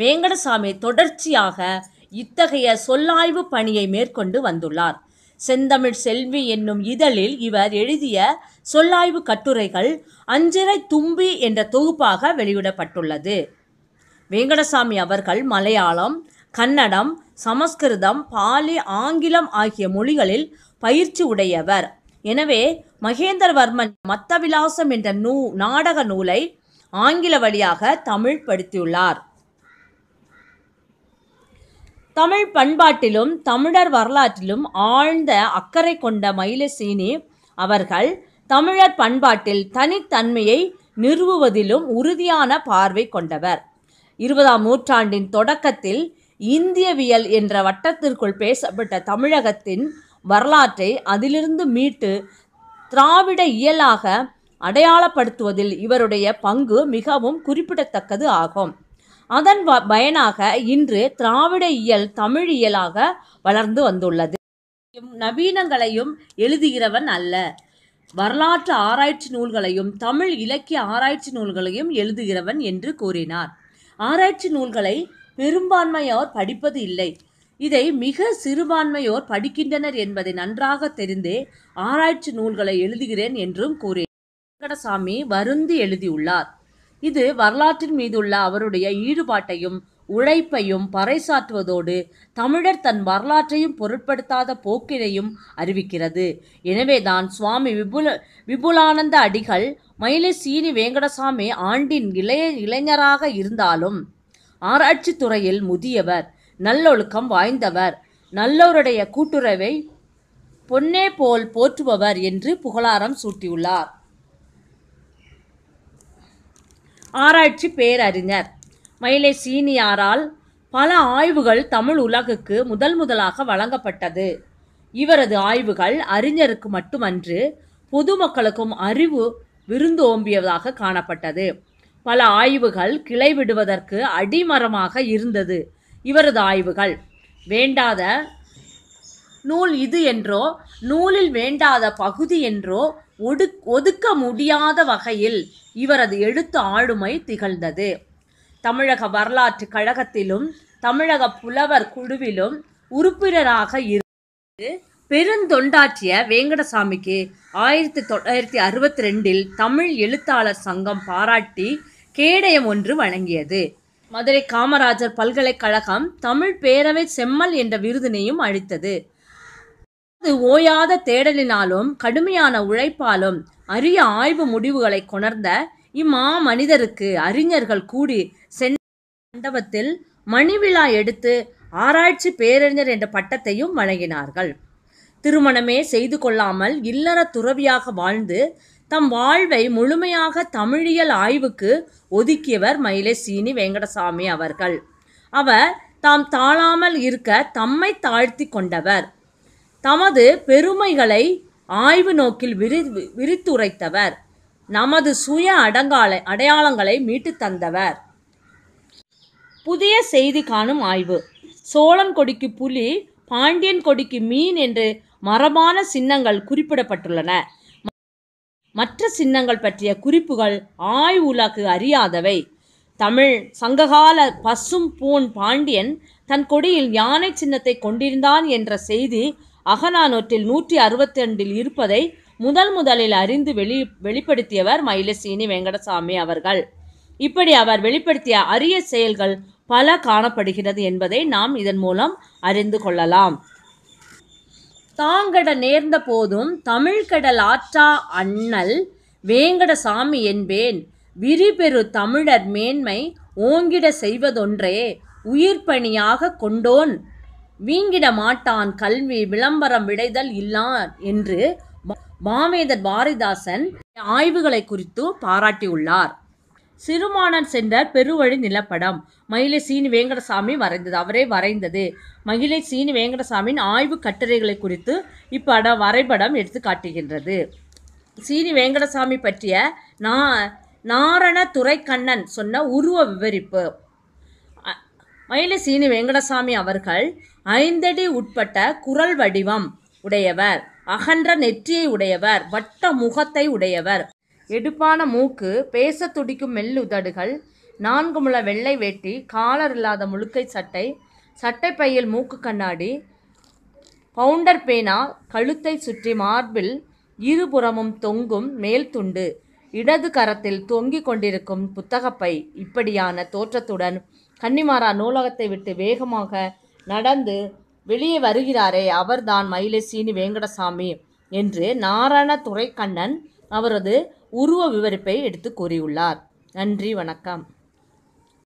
வேங்கடசாமி தொடர்ச்சியாக இத்தகைய சொல்லாய்வு பணியை மேற்கொண்டு வந்துள்ளார் செந்தமிழ் செல்வி என்னும் இதழில் இவர் எழுதிய சொல்லாய்வு கட்டுரைகள் அஞ்சிறை தும்பி என்ற தொகுப்பாக வெளியிடப்பட்டுள்ளது வேங்கடசாமி அவர்கள் மலையாளம் கன்னடம் சமஸ்கிருதம் பாலி ஆங்கிலம் ஆகிய மொழிகளில் பயிற்சி உடையவர் எனவே மகேந்திரவர்மன் மத்தவிலாசம் என்ற நூ நாடக நூலை ஆங்கில வழியாக தமிழ் படுத்தியுள்ளார் தமிழ் பண்பாட்டிலும் தமிழர் வரலாற்றிலும் ஆழ்ந்த அக்கறை கொண்ட மயிலசீனி அவர்கள் தமிழர் பண்பாட்டில் தனித்தன்மையை நிறுவுவதிலும் உறுதியான பார்வை கொண்டவர் இருபதாம் நூற்றாண்டின் தொடக்கத்தில் இந்தியவியல் என்ற வட்டத்திற்குள் பேசப்பட்ட தமிழகத்தின் வரலாற்றை அதிலிருந்து மீட்டு திராவிட இயலாக அடையாளப்படுத்துவதில் இவருடைய பங்கு மிகவும் குறிப்பிடத்தக்கது ஆகும் அதன் பயனாக இன்று திராவிட இயல் தமிழ் இயலாக வளர்ந்து வந்துள்ளது நவீனங்களையும் எழுதுகிறவன் அல்ல வரலாற்று ஆராய்ச்சி நூல்களையும் தமிழ் இலக்கிய ஆராய்ச்சி நூல்களையும் எழுதுகிறவன் என்று கூறினார் ஆராய்ச்சி நூல்களை பெரும்பான்மையோர் படிப்பது இல்லை இதை மிக சிறுபான்மையோர் படிக்கின்றனர் என்பதை நன்றாக தெரிந்தே ஆராய்ச்சி நூல்களை எழுதுகிறேன் என்றும் கூறினார் வெங்கடசாமி வருந்தி எழுதியுள்ளார் இது வரலாற்றின் மீதுள்ள அவருடைய ஈடுபாட்டையும் உழைப்பையும் பறைசாற்றுவதோடு தமிழர் தன் வரலாற்றையும் பொருட்படுத்தாத போக்கினையும் அறிவிக்கிறது எனவேதான் சுவாமி விபுல விபுலானந்த அடிகள் மயிலை சீனி வேங்கடசாமி ஆண்டின் இளைய இளைஞராக இருந்தாலும் ஆராய்ச்சி துறையில் முதியவர் நல்லொழுக்கம் வாய்ந்தவர் நல்லோருடைய கூட்டுறவை பொன்னே போல் போற்றுபவர் என்று புகழாரம் சூட்டியுள்ளார் ஆராய்ச்சி பேரறிஞர் மயிலை சீனியாரால் பல ஆய்வுகள் தமிழ் உலகுக்கு முதல் முதலாக வழங்கப்பட்டது இவரது ஆய்வுகள் அறிஞருக்கு மட்டுமன்று பொதுமக்களுக்கும் அறிவு விருந்து ஓம்பியதாக காணப்பட்டது பல ஆய்வுகள் கிளை விடுவதற்கு அடிமரமாக இருந்தது இவரது ஆய்வுகள் வேண்டாத நூல் இது என்றோ நூலில் வேண்டாத பகுதி என்றோ ஒடு ஒதுக்க முடியாத வகையில் இவரது எழுத்து ஆளுமை திகழ்ந்தது தமிழக வரலாற்று கழகத்திலும் தமிழக புலவர் குழுவிலும் உறுப்பினராக இருந்து பெருந்தொண்டாற்றிய வேங்கடசாமிக்கு ஆயிரத்தி தொள்ளாயிரத்தி அறுபத்தி ரெண்டில் தமிழ் எழுத்தாளர் சங்கம் பாராட்டி கேடயம் ஒன்று வழங்கியது மதுரை காமராஜர் பல்கலைக்கழகம் தமிழ் பேரவை செம்மல் என்ற விருதினையும் அளித்தது தொடர்ந்து ஓயாத தேடலினாலும் கடுமையான உழைப்பாலும் அரிய ஆய்வு முடிவுகளை கொணர்ந்த இம்மா மனிதருக்கு அறிஞர்கள் கூடி சென்னை மண்டபத்தில் மணிவிழா எடுத்து ஆராய்ச்சி பேரறிஞர் என்ற பட்டத்தையும் வழங்கினார்கள் திருமணமே செய்து கொள்ளாமல் இல்லற துறவியாக வாழ்ந்து தம் வாழ்வை முழுமையாக தமிழியல் ஆய்வுக்கு ஒதுக்கியவர் மயிலை சீனி வெங்கடசாமி அவர்கள் அவர் தாம் தாழாமல் இருக்க தம்மை தாழ்த்தி கொண்டவர் தமது பெருமைகளை ஆய்வு நோக்கில் விரி விரித்துரைத்தவர் நமது சுய அடங்காலை அடையாளங்களை மீட்டு தந்தவர் புதிய செய்தி காணும் ஆய்வு சோழன் கொடிக்கு புலி பாண்டியன் கொடிக்கு மீன் என்று மரபான சின்னங்கள் குறிப்பிடப்பட்டுள்ளன மற்ற சின்னங்கள் பற்றிய குறிப்புகள் ஆய்வுலாக்கு அறியாதவை தமிழ் சங்ககால பசும் பூன் பாண்டியன் தன் கொடியில் யானை சின்னத்தை கொண்டிருந்தான் என்ற செய்தி அகநானூற்றில் நூற்றி அறுபத்தி ரெண்டில் இருப்பதை முதல் முதலில் அறிந்து வெளி வெளிப்படுத்தியவர் மயிலசீனி வெங்கடசாமி அவர்கள் இப்படி அவர் வெளிப்படுத்திய அரிய செயல்கள் பல காணப்படுகிறது என்பதை நாம் இதன் மூலம் அறிந்து கொள்ளலாம் தாங்கட நேர்ந்த போதும் தமிழ்கடல் ஆற்றா அண்ணல் வேங்கடசாமி என்பேன் விரிபெரு தமிழர் மேன்மை ஓங்கிட செய்வதொன்றே உயிர்ப்பணியாக கொண்டோன் வீங்கிட மாட்டான் கல்வி விளம்பரம் விடைதல் இல்லா என்று மாமேதர் பாரதிதாசன் ஆய்வுகளை குறித்து பாராட்டியுள்ளார் சிறுமானன் சென்ற பெருவழி நிலப்படம் மயிலை சீனி வேங்கடசாமி வரைந்தது அவரே வரைந்தது மகிழை சீனி வேங்கடசாமியின் ஆய்வு கட்டுரைகளை குறித்து இப்பட வரைபடம் எடுத்து காட்டுகின்றது சீனி வேங்கடசாமி பற்றிய நா நாரண துரைக்கண்ணன் சொன்ன உருவ விவரிப்பு மயிலசீனி வெங்கடசாமி அவர்கள் ஐந்தடி உட்பட்ட குரல் வடிவம் உடையவர் அகன்ற நெற்றியை உடையவர் வட்ட முகத்தை உடையவர் எடுப்பான மூக்கு பேச துடிக்கும் மெல்லுதடுகள் நான்கு முள வெள்ளை வேட்டி காலர் இல்லாத முழுக்கை சட்டை சட்டை பையில் மூக்கு கண்ணாடி பவுண்டர் பேனா கழுத்தை சுற்றி மார்பில் இருபுறமும் தொங்கும் மேல் துண்டு இடது கரத்தில் தொங்கிக் கொண்டிருக்கும் புத்தகப்பை இப்படியான தோற்றத்துடன் கன்னிமாரா நூலகத்தை விட்டு வேகமாக நடந்து வெளியே வருகிறாரே அவர்தான் மயிலசீனி வேங்கடசாமி என்று நாராயண துரைக்கண்ணன் அவரது உருவ விவரிப்பை எடுத்து கூறியுள்ளார் நன்றி வணக்கம்